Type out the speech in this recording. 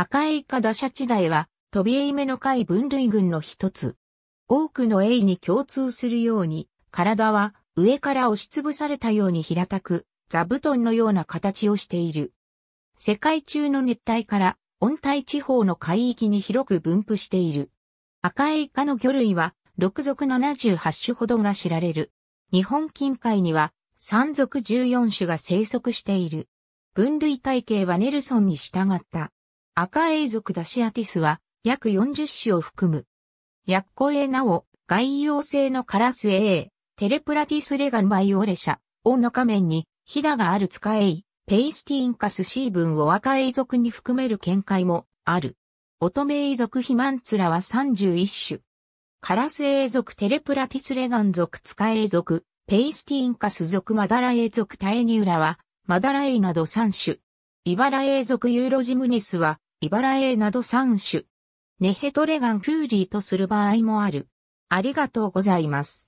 赤エイ科打者地代は、トビエイメの海分類群の一つ。多くのエイに共通するように、体は上から押しつぶされたように平たく、座布団のような形をしている。世界中の熱帯から温帯地方の海域に広く分布している。赤エイカの魚類は6属78種ほどが知られる。日本近海には3属14種が生息している。分類体系はネルソンに従った赤永族ダシアティスは約40種を含む。ヤッコエナオ、外洋性のカラスエテレプラティスレガンバイオレシャ、オの仮面に、ヒダがある使えい、ペイスティンカスシーブンを赤永族に含める見解もある。乙女永族ヒマンツラは31種。カラスエ永族テレプラティスレガン族使え族、ペイスティンカス族マダライ族タエニウラは、マダラエイなど3種。イバラ永族ユーロジムニスは、茨英など3種。ネヘトレガンフーリーとする場合もある。ありがとうございます。